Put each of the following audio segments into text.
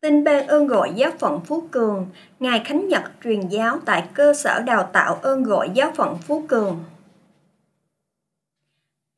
Tin ban ơn gọi giáo phận Phú Cường, Ngài Khánh Nhật truyền giáo tại cơ sở đào tạo ơn gọi giáo phận Phú Cường.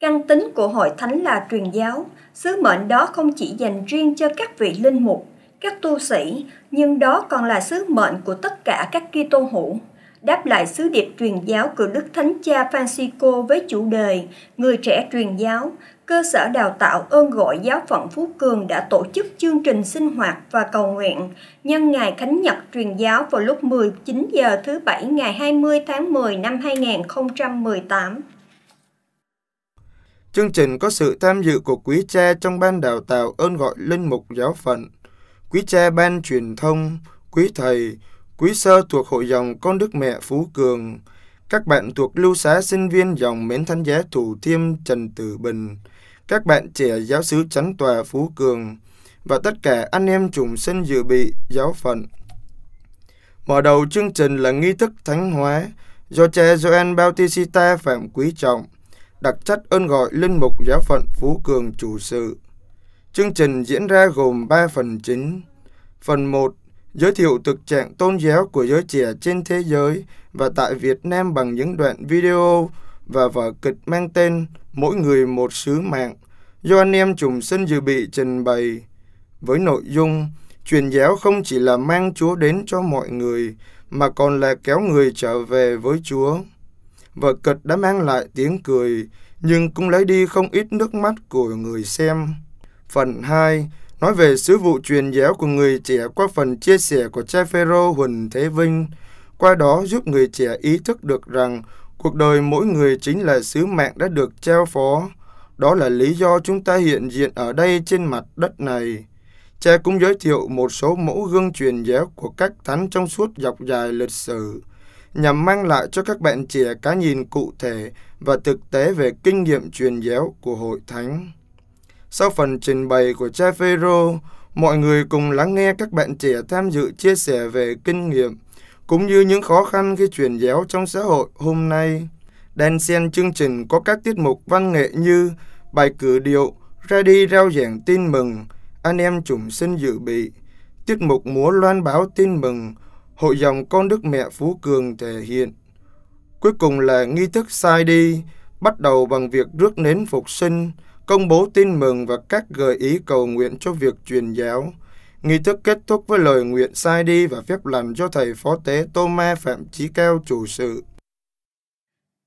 Căn tính của hội thánh là truyền giáo, sứ mệnh đó không chỉ dành riêng cho các vị linh mục, các tu sĩ, nhưng đó còn là sứ mệnh của tất cả các Kitô hữu đáp lại sứ điệp truyền giáo của Đức Thánh Cha Francisco với chủ đề Người trẻ truyền giáo, cơ sở đào tạo ơn gọi giáo phận Phú Cường đã tổ chức chương trình sinh hoạt và cầu nguyện nhân ngày Khánh Nhật truyền giáo vào lúc 19 giờ thứ Bảy ngày 20 tháng 10 năm 2018. Chương trình có sự tham dự của quý cha trong ban đào tạo ơn gọi linh mục giáo phận, quý cha ban truyền thông, quý thầy, Quý Sơ thuộc hội dòng Con Đức Mẹ Phú Cường, các bạn thuộc lưu xá sinh viên dòng Mến Thánh Giá Thủ Thiêm Trần Tử Bình, các bạn trẻ giáo sứ Chánh Tòa Phú Cường và tất cả anh em chủng sinh dự bị giáo phận. Mở đầu chương trình là nghi thức thánh hóa do cha Joan Bautista Phạm Quý Trọng, đặc trách ơn gọi linh mục giáo phận Phú Cường chủ sự. Chương trình diễn ra gồm 3 phần chính. Phần 1 giới thiệu thực trạng tôn giáo của giới trẻ trên thế giới và tại Việt Nam bằng những đoạn video và vở kịch mang tên Mỗi người một sứ mạng do anh em trùng sinh dự bị trình bày với nội dung truyền giáo không chỉ là mang Chúa đến cho mọi người mà còn là kéo người trở về với Chúa. Vở kịch đã mang lại tiếng cười nhưng cũng lấy đi không ít nước mắt của người xem. Phần 2 nói về sứ vụ truyền giáo của người trẻ qua phần chia sẻ của cha Phêrô Huỳnh Thế Vinh, qua đó giúp người trẻ ý thức được rằng cuộc đời mỗi người chính là sứ mạng đã được trao phó. Đó là lý do chúng ta hiện diện ở đây trên mặt đất này. Cha cũng giới thiệu một số mẫu gương truyền giáo của các thánh trong suốt dọc dài lịch sử, nhằm mang lại cho các bạn trẻ cái nhìn cụ thể và thực tế về kinh nghiệm truyền giáo của hội thánh. Sau phần trình bày của cha Phêrô, mọi người cùng lắng nghe các bạn trẻ tham dự chia sẻ về kinh nghiệm cũng như những khó khăn khi truyền giáo trong xã hội hôm nay. Đan xen chương trình có các tiết mục văn nghệ như bài cử điệu, ra đi rao giảng tin mừng, anh em chủng sinh dự bị, tiết mục múa loan báo tin mừng, hội dòng con đức mẹ Phú Cường thể hiện. Cuối cùng là nghi thức sai đi, bắt đầu bằng việc rước nến phục sinh, công bố tin mừng và các gợi ý cầu nguyện cho việc truyền giáo. Nghi thức kết thúc với lời nguyện sai đi và phép lành cho thầy phó tế Tô Ma Phạm Chí Cao chủ sự.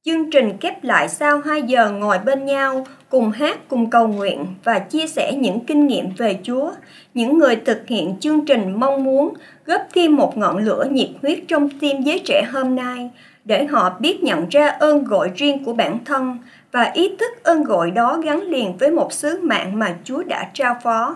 Chương trình khép lại sau 2 giờ ngồi bên nhau, cùng hát, cùng cầu nguyện và chia sẻ những kinh nghiệm về Chúa. Những người thực hiện chương trình mong muốn góp thêm một ngọn lửa nhiệt huyết trong tim giới trẻ hôm nay để họ biết nhận ra ơn gọi riêng của bản thân và ý thức ơn gọi đó gắn liền với một sứ mạng mà Chúa đã trao phó.